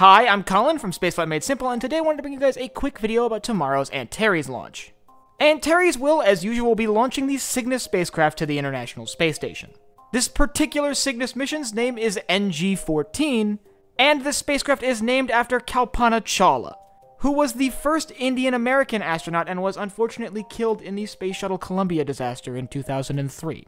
Hi, I'm Colin from Spaceflight Made Simple, and today I wanted to bring you guys a quick video about tomorrow's Antares launch. Antares will, as usual, be launching the Cygnus spacecraft to the International Space Station. This particular Cygnus mission's name is NG-14, and this spacecraft is named after Kalpana Chawla, who was the first Indian-American astronaut and was unfortunately killed in the Space Shuttle Columbia disaster in 2003.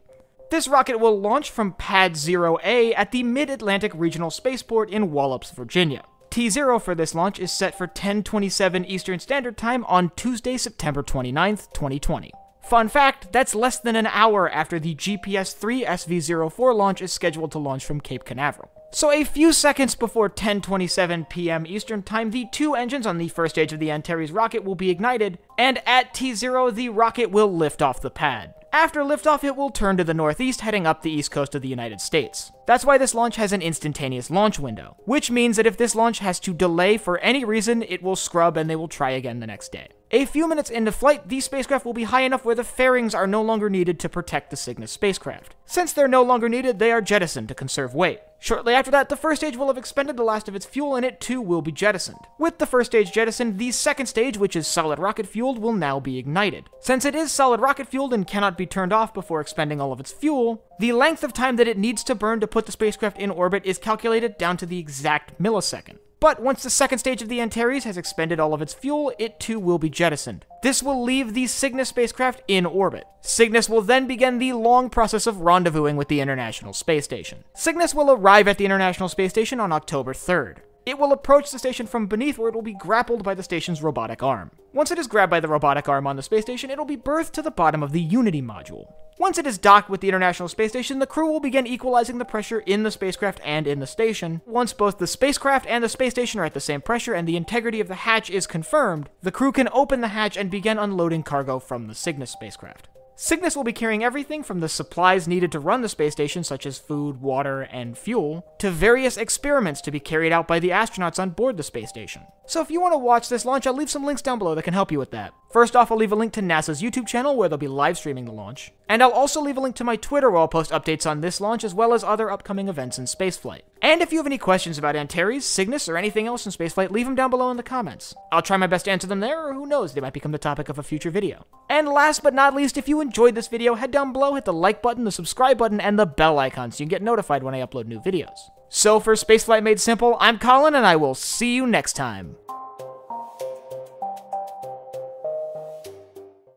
This rocket will launch from Pad 0A at the Mid-Atlantic Regional Spaceport in Wallops, Virginia. T0 for this launch is set for 10:27 Eastern Standard Time on Tuesday, September 29th, 2020. Fun fact, that's less than an hour after the GPS 3 SV04 launch is scheduled to launch from Cape Canaveral. So a few seconds before 10:27 p.m. Eastern Time, the two engines on the first stage of the Antares rocket will be ignited, and at T0 the rocket will lift off the pad. After liftoff, it will turn to the northeast, heading up the east coast of the United States. That's why this launch has an instantaneous launch window, which means that if this launch has to delay for any reason, it will scrub and they will try again the next day. A few minutes into flight, the spacecraft will be high enough where the fairings are no longer needed to protect the Cygnus spacecraft. Since they're no longer needed, they are jettisoned to conserve weight. Shortly after that, the first stage will have expended the last of its fuel and it too will be jettisoned. With the first stage jettisoned, the second stage, which is solid rocket fueled, will now be ignited. Since it is solid rocket fueled and cannot be turned off before expending all of its fuel, the length of time that it needs to burn to put the spacecraft in orbit is calculated down to the exact millisecond. But once the second stage of the Antares has expended all of its fuel, it too will be jettisoned. This will leave the Cygnus spacecraft in orbit. Cygnus will then begin the long process of rendezvousing with the International Space Station. Cygnus will arrive at the International Space Station on October 3rd. It will approach the station from beneath where it will be grappled by the station's robotic arm. Once it is grabbed by the robotic arm on the space station, it'll be berthed to the bottom of the Unity module. Once it is docked with the International Space Station, the crew will begin equalizing the pressure in the spacecraft and in the station. Once both the spacecraft and the space station are at the same pressure and the integrity of the hatch is confirmed, the crew can open the hatch and begin unloading cargo from the Cygnus spacecraft. Cygnus will be carrying everything from the supplies needed to run the space station, such as food, water, and fuel, to various experiments to be carried out by the astronauts on board the space station. So if you want to watch this launch, I'll leave some links down below that can help you with that. First off, I'll leave a link to NASA's YouTube channel where they'll be live streaming the launch. And I'll also leave a link to my Twitter where I'll post updates on this launch as well as other upcoming events in spaceflight. And if you have any questions about Antares, Cygnus, or anything else in spaceflight, leave them down below in the comments. I'll try my best to answer them there, or who knows, they might become the topic of a future video. And last but not least, if you enjoyed this video, head down below, hit the like button, the subscribe button, and the bell icon so you can get notified when I upload new videos. So for Spaceflight Made Simple, I'm Colin, and I will see you next time.